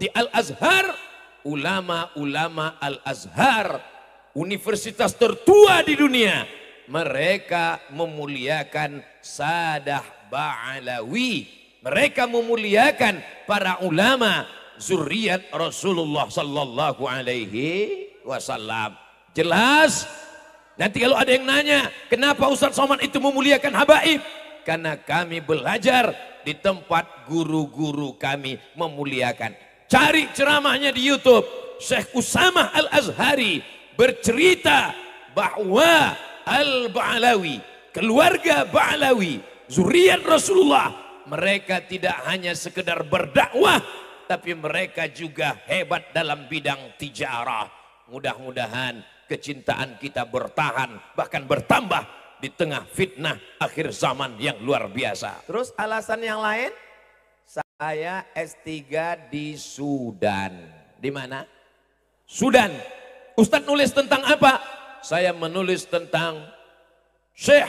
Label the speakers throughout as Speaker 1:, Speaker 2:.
Speaker 1: di Al-Azhar, ulama-ulama Al-Azhar, universitas tertua di dunia, mereka memuliakan Sadah Ba'alawi. Mereka memuliakan para ulama zuriat Rasulullah sallallahu alaihi wasallam. Jelas? Nanti kalau ada yang nanya, kenapa Ustaz Somad itu memuliakan habaib? Karena kami belajar di tempat guru-guru kami memuliakan. Cari ceramahnya di YouTube. Syekh Usama Al-Azhari bercerita bahwa Al-Ba'alawi, keluarga Ba'alawi, zuriat Rasulullah, mereka tidak hanya sekedar berdakwah, tapi mereka juga hebat dalam bidang tijarah. Mudah-mudahan kecintaan kita bertahan, bahkan bertambah di tengah fitnah akhir zaman yang luar biasa. Terus alasan yang lain? Saya S3 di Sudan. Di mana? Sudan. Ustadz nulis tentang apa? Saya menulis tentang Syekh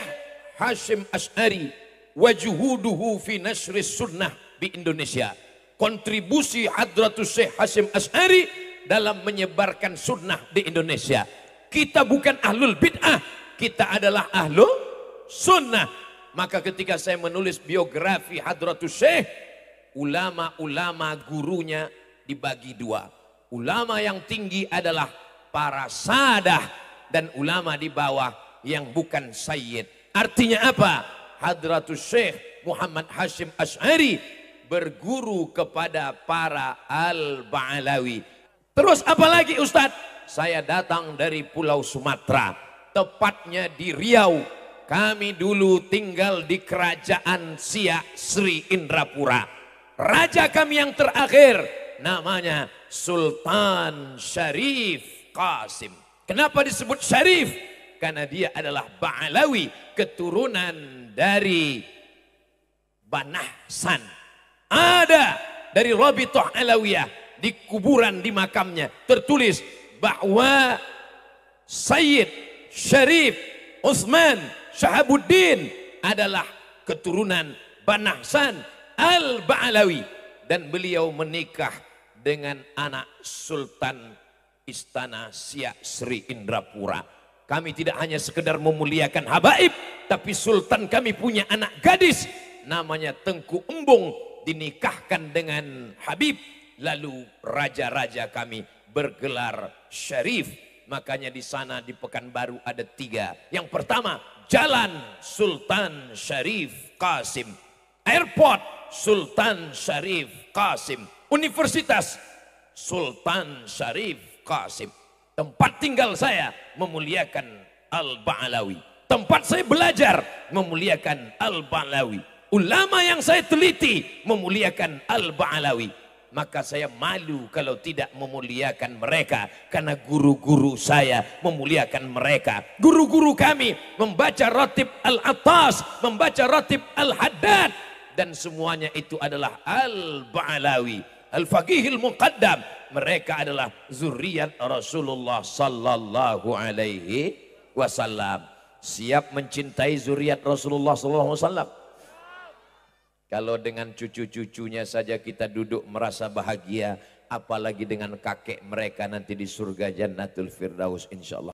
Speaker 1: Hashim Ash'ari wajuhuduhu fi nasri sunnah di Indonesia. Kontribusi Hadratus Syekh Hashim Ash'ari dalam menyebarkan sunnah di Indonesia. Kita bukan ahlul bid'ah, kita adalah ahlul sunnah. Maka ketika saya menulis biografi Hadratus Syekh, ulama-ulama gurunya dibagi dua. Ulama yang tinggi adalah para sadah dan ulama di bawah yang bukan sayyid. Artinya apa? Hadratus Syekh Muhammad Hashim Ash'ari berguru kepada para Al-Ba'alawi. Terus apalagi Ustadz? Saya datang dari Pulau Sumatera, tepatnya di Riau. Kami dulu tinggal di kerajaan Siak Sri Indrapura. Raja kami yang terakhir namanya Sultan Syarif Qasim. Kenapa disebut Syarif? Karena dia adalah Ba'alawi keturunan dari Banahsan. Ada dari Toh Alawiyah di kuburan di makamnya tertulis bahwa Sayyid Syarif Utsman Syahabuddin adalah keturunan Banahsan Al-Ba'lawi dan beliau menikah dengan anak Sultan Istana Siak Sri Indrapura. Kami tidak hanya sekedar memuliakan habaib, tapi sultan kami punya anak gadis namanya Tengku Embung dinikahkan dengan Habib lalu raja-raja kami bergelar syarif makanya di sana di Pekanbaru ada tiga yang pertama Jalan Sultan Syarif Kasim Airport Sultan Syarif Kasim, Universitas Sultan Syarif Kasim, Tempat tinggal saya memuliakan Al-Ba'alawi. Tempat saya belajar memuliakan Al-Ba'alawi. Ulama yang saya teliti memuliakan Al-Ba'alawi. Maka saya malu kalau tidak memuliakan mereka. Karena guru-guru saya memuliakan mereka. Guru-guru kami membaca Ratib Al-Atas, membaca Ratib Al-Haddad, dan semuanya itu adalah al balawi Al-Faqihil Muqaddam. Mereka adalah zuriat Rasulullah sallallahu alaihi wasallam. Siap mencintai zuriat Rasulullah sallallahu alaihi wasallam. Kalau dengan cucu-cucunya saja kita duduk merasa bahagia, apalagi dengan kakek mereka nanti di surga Jannatul Firdaus insyaallah.